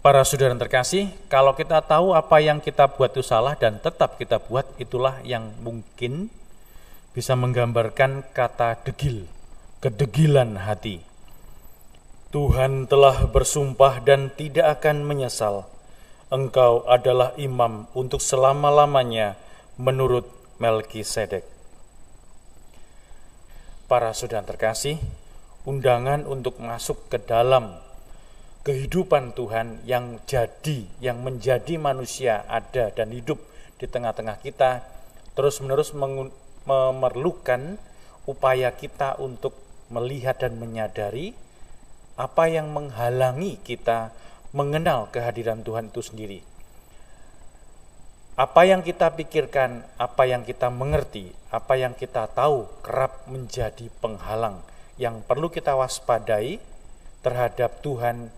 Para saudara yang terkasih, kalau kita tahu apa yang kita buat itu salah dan tetap kita buat, itulah yang mungkin bisa menggambarkan kata degil, kedegilan hati. Tuhan telah bersumpah dan tidak akan menyesal. Engkau adalah imam untuk selama-lamanya menurut Melki Sedek. Para saudara terkasih, undangan untuk masuk ke dalam kehidupan Tuhan yang jadi, yang menjadi manusia ada dan hidup di tengah-tengah kita, terus-menerus memerlukan upaya kita untuk melihat dan menyadari apa yang menghalangi kita mengenal kehadiran Tuhan itu sendiri. Apa yang kita pikirkan, apa yang kita mengerti, apa yang kita tahu kerap menjadi penghalang yang perlu kita waspadai terhadap Tuhan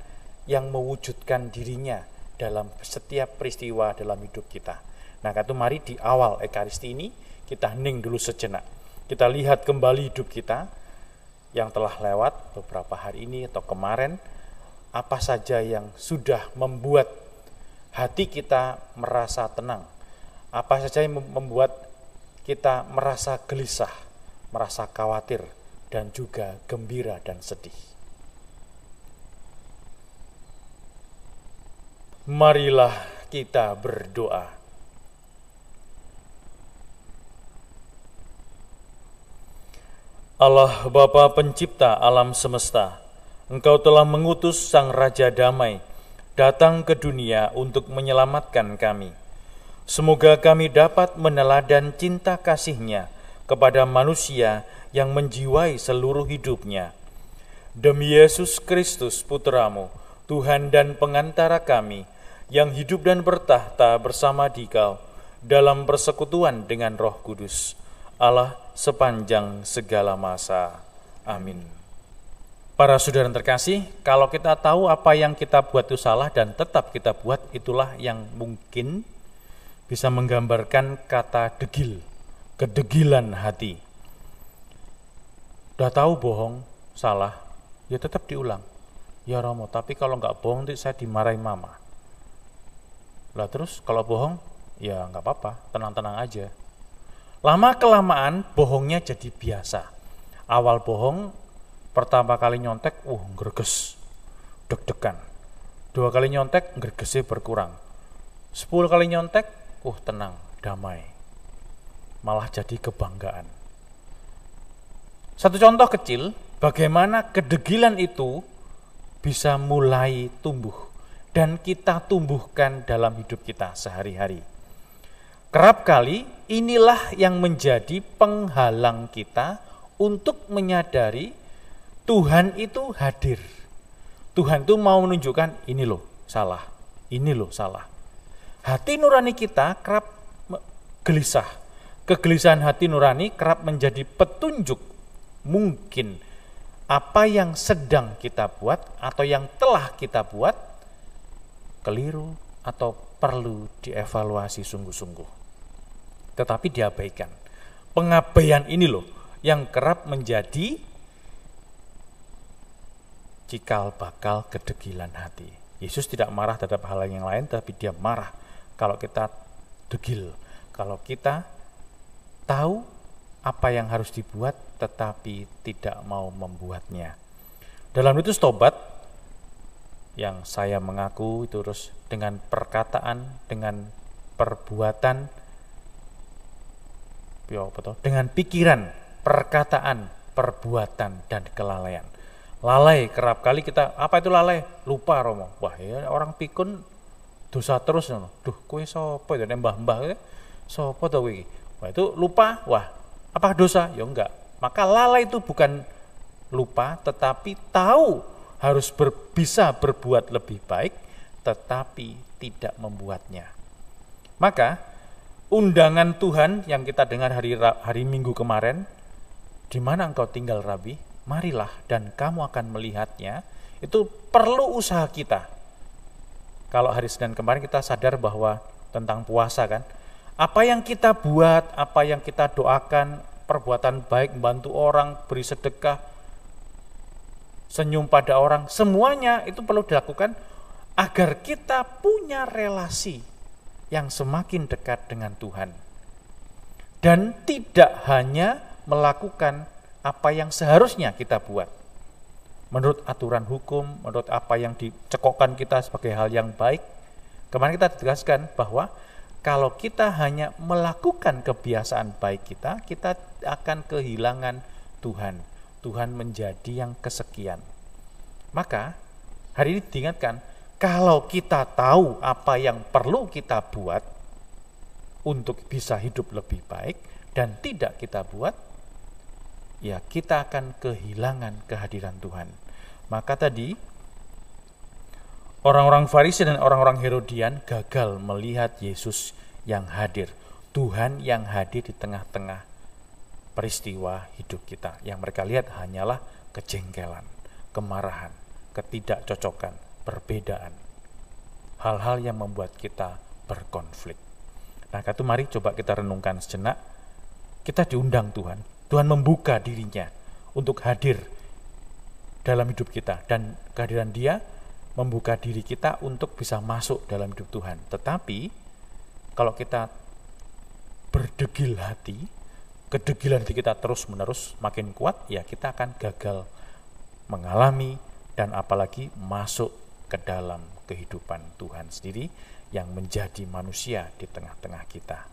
yang mewujudkan dirinya dalam setiap peristiwa dalam hidup kita. Nah, itu mari di awal Ekaristi ini kita hening dulu sejenak. Kita lihat kembali hidup kita yang telah lewat beberapa hari ini atau kemarin apa saja yang sudah membuat hati kita merasa tenang. Apa saja yang membuat kita merasa gelisah, merasa khawatir dan juga gembira dan sedih. Marilah kita berdoa. Allah Bapa pencipta alam semesta, Engkau telah mengutus Sang Raja Damai datang ke dunia untuk menyelamatkan kami. Semoga kami dapat meneladan cinta kasihnya kepada manusia yang menjiwai seluruh hidupnya. Demi Yesus Kristus Putramu, Tuhan dan pengantara kami, yang hidup dan bertahta bersama dikau dalam persekutuan dengan roh kudus, Allah sepanjang segala masa. Amin. Para saudara terkasih, kalau kita tahu apa yang kita buat itu salah dan tetap kita buat, itulah yang mungkin bisa menggambarkan kata degil, kedegilan hati. Udah tahu bohong, salah, ya tetap diulang. Ya Romo, tapi kalau nggak bohong saya dimarahi mama. Lah terus kalau bohong, ya nggak apa-apa, tenang-tenang aja. Lama kelamaan bohongnya jadi biasa. Awal bohong, pertama kali nyontek, uh ngerges deg-degan. Dua kali nyontek, ngergesnya berkurang. Sepuluh kali nyontek, uh tenang, damai. Malah jadi kebanggaan. Satu contoh kecil, bagaimana kedegilan itu bisa mulai tumbuh dan kita tumbuhkan dalam hidup kita sehari-hari. Kerap kali inilah yang menjadi penghalang kita untuk menyadari Tuhan itu hadir. Tuhan itu mau menunjukkan ini loh salah, ini loh salah. Hati nurani kita kerap gelisah. Kegelisahan hati nurani kerap menjadi petunjuk mungkin apa yang sedang kita buat atau yang telah kita buat keliru atau perlu dievaluasi sungguh-sungguh. Tetapi diabaikan. Pengabaian ini loh yang kerap menjadi cikal bakal kedegilan hati. Yesus tidak marah terhadap hal yang lain, tapi dia marah kalau kita degil, kalau kita tahu apa yang harus dibuat tetapi tidak mau membuatnya. Dalam itu tobat yang saya mengaku itu terus dengan perkataan, dengan perbuatan, ya dengan pikiran, perkataan, perbuatan dan kelalaian. Lalai kerap kali kita apa itu lalai? Lupa Romo. Wah ya orang pikun dosa terus no. Duh kue sopo itu mbah-mbah eh? sopo tau kue. Wah itu lupa. Wah apa dosa? Ya enggak. Maka lalai itu bukan lupa tetapi tahu harus ber, bisa berbuat lebih baik, tetapi tidak membuatnya. Maka undangan Tuhan yang kita dengar hari hari Minggu kemarin, di mana engkau tinggal Rabi, marilah dan kamu akan melihatnya. Itu perlu usaha kita. Kalau hari Senin kemarin kita sadar bahwa tentang puasa kan, apa yang kita buat, apa yang kita doakan, perbuatan baik, bantu orang, beri sedekah, senyum pada orang, semuanya itu perlu dilakukan agar kita punya relasi yang semakin dekat dengan Tuhan. Dan tidak hanya melakukan apa yang seharusnya kita buat. Menurut aturan hukum, menurut apa yang dicekokkan kita sebagai hal yang baik, kemarin kita jelaskan bahwa kalau kita hanya melakukan kebiasaan baik kita, kita akan kehilangan Tuhan. Tuhan menjadi yang kesekian. Maka hari ini diingatkan, kalau kita tahu apa yang perlu kita buat untuk bisa hidup lebih baik dan tidak kita buat, ya kita akan kehilangan kehadiran Tuhan. Maka tadi orang-orang Farisi dan orang-orang Herodian gagal melihat Yesus yang hadir, Tuhan yang hadir di tengah-tengah peristiwa hidup kita. Yang mereka lihat hanyalah kejengkelan, kemarahan, ketidakcocokan, perbedaan. Hal-hal yang membuat kita berkonflik. Nah, itu mari coba kita renungkan sejenak. Kita diundang Tuhan. Tuhan membuka dirinya untuk hadir dalam hidup kita. Dan kehadiran dia membuka diri kita untuk bisa masuk dalam hidup Tuhan. Tetapi, kalau kita berdegil hati, kedegilan di kita terus-menerus makin kuat, ya kita akan gagal mengalami dan apalagi masuk ke dalam kehidupan Tuhan sendiri yang menjadi manusia di tengah-tengah kita.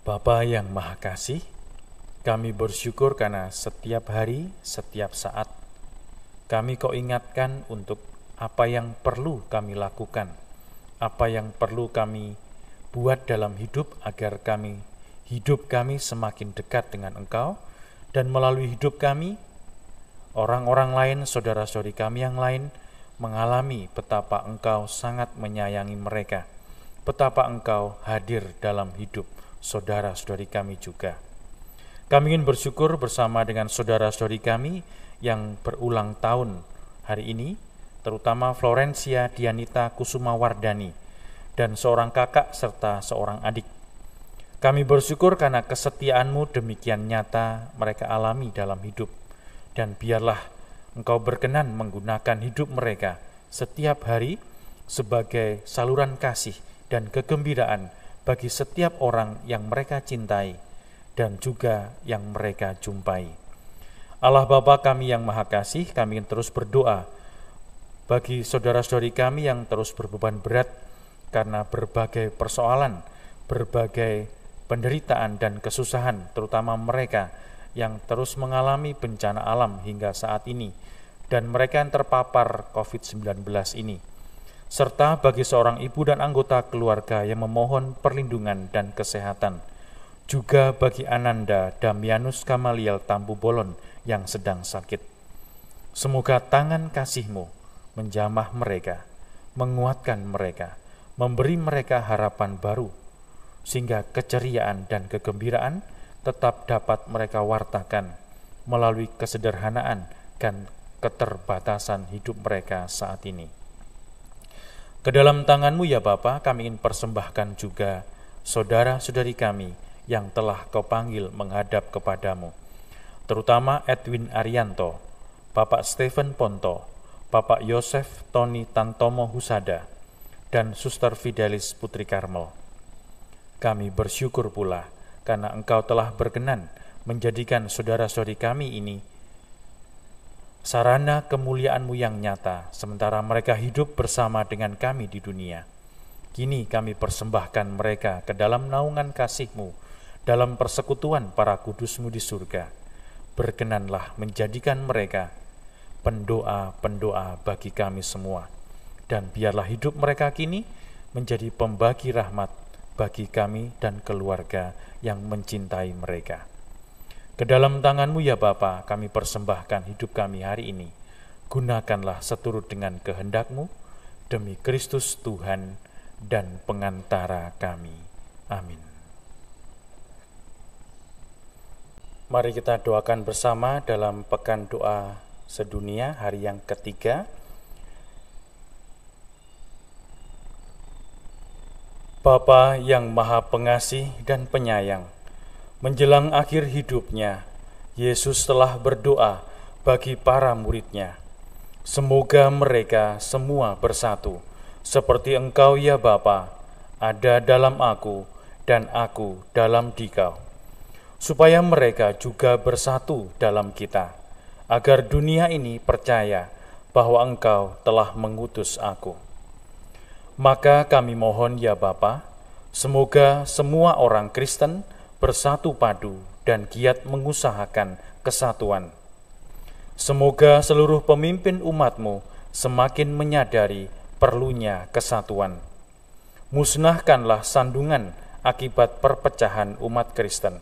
Bapa yang Maha Kasih, kami bersyukur karena setiap hari, setiap saat, kami kau ingatkan untuk apa yang perlu kami lakukan, apa yang perlu kami buat dalam hidup agar kami hidup kami semakin dekat dengan Engkau dan melalui hidup kami orang-orang lain, saudara-saudari kami yang lain mengalami betapa Engkau sangat menyayangi mereka, betapa Engkau hadir dalam hidup saudara-saudari kami juga. Kami ingin bersyukur bersama dengan saudara-saudari kami yang berulang tahun hari ini, terutama Florencia Dianita Wardani dan seorang kakak serta seorang adik. Kami bersyukur karena kesetiaanmu demikian nyata mereka alami dalam hidup, dan biarlah engkau berkenan menggunakan hidup mereka setiap hari sebagai saluran kasih dan kegembiraan bagi setiap orang yang mereka cintai dan juga yang mereka jumpai. Allah Bapa kami yang Maha Kasih, kami terus berdoa bagi saudara-saudari kami yang terus berbeban berat karena berbagai persoalan, berbagai penderitaan dan kesusahan, terutama mereka yang terus mengalami bencana alam hingga saat ini dan mereka yang terpapar COVID-19 ini serta bagi seorang ibu dan anggota keluarga yang memohon perlindungan dan kesehatan, juga bagi Ananda Damianus Kamaliel Tambu Bolon yang sedang sakit. Semoga tangan kasihmu menjamah mereka, menguatkan mereka, memberi mereka harapan baru, sehingga keceriaan dan kegembiraan tetap dapat mereka wartakan melalui kesederhanaan dan keterbatasan hidup mereka saat ini. Ke dalam tanganmu ya Bapa, kami ingin persembahkan juga saudara-saudari kami yang telah kau panggil menghadap kepadamu, terutama Edwin Arianto, Bapak Stephen Ponto, Bapak Yosef Tony Tantomo Husada, dan Suster Fidelis Putri Karmel. Kami bersyukur pula karena engkau telah berkenan menjadikan saudara-saudari kami ini sarana kemuliaanMu yang nyata, sementara mereka hidup bersama dengan kami di dunia. Kini kami persembahkan mereka ke dalam naungan kasihMu, dalam persekutuan para kudusMu di surga. Berkenanlah menjadikan mereka pendoa-pendoa bagi kami semua, dan biarlah hidup mereka kini menjadi pembagi rahmat bagi kami dan keluarga yang mencintai mereka. Kedalam tanganmu ya Bapa, kami persembahkan hidup kami hari ini. Gunakanlah seturut dengan kehendakmu, demi Kristus Tuhan dan pengantara kami. Amin. Mari kita doakan bersama dalam pekan doa sedunia hari yang ketiga. Bapa yang Maha Pengasih dan Penyayang, Menjelang akhir hidupnya, Yesus telah berdoa bagi para muridnya. Semoga mereka semua bersatu, seperti engkau ya Bapa, ada dalam aku dan aku dalam dikau. Supaya mereka juga bersatu dalam kita, agar dunia ini percaya bahwa engkau telah mengutus aku. Maka kami mohon ya Bapa, semoga semua orang Kristen, bersatu padu dan giat mengusahakan kesatuan. Semoga seluruh pemimpin umatmu semakin menyadari perlunya kesatuan. Musnahkanlah sandungan akibat perpecahan umat Kristen.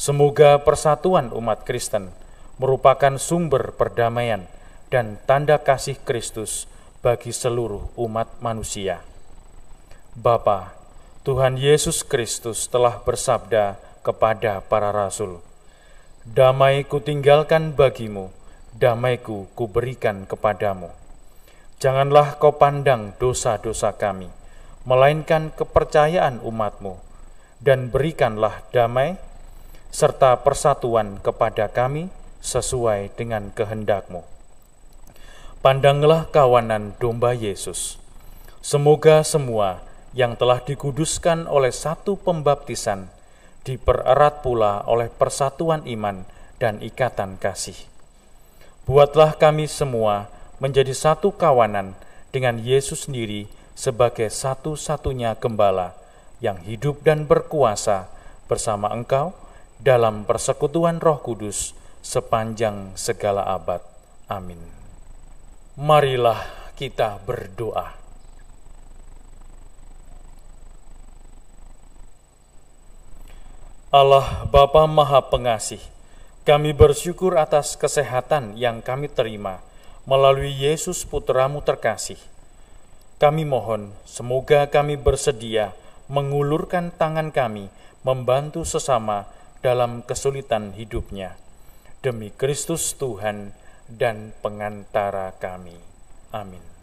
Semoga persatuan umat Kristen merupakan sumber perdamaian dan tanda kasih Kristus bagi seluruh umat manusia. Bapa Tuhan Yesus Kristus telah bersabda kepada para rasul, Damai KU tinggalkan bagimu, damai KU kuberikan kepadamu. Janganlah kau pandang dosa-dosa kami, melainkan kepercayaan umatmu, dan berikanlah damai serta persatuan kepada kami sesuai dengan kehendakmu. Pandanglah kawanan domba Yesus. Semoga semua yang telah dikuduskan oleh satu pembaptisan, dipererat pula oleh persatuan iman dan ikatan kasih. Buatlah kami semua menjadi satu kawanan dengan Yesus sendiri sebagai satu-satunya gembala yang hidup dan berkuasa bersama engkau dalam persekutuan roh kudus sepanjang segala abad. Amin. Marilah kita berdoa. Allah Bapa Maha Pengasih, kami bersyukur atas kesehatan yang kami terima melalui Yesus Putramu terkasih. Kami mohon, semoga kami bersedia mengulurkan tangan kami membantu sesama dalam kesulitan hidupnya. Demi Kristus Tuhan dan pengantara kami. Amin.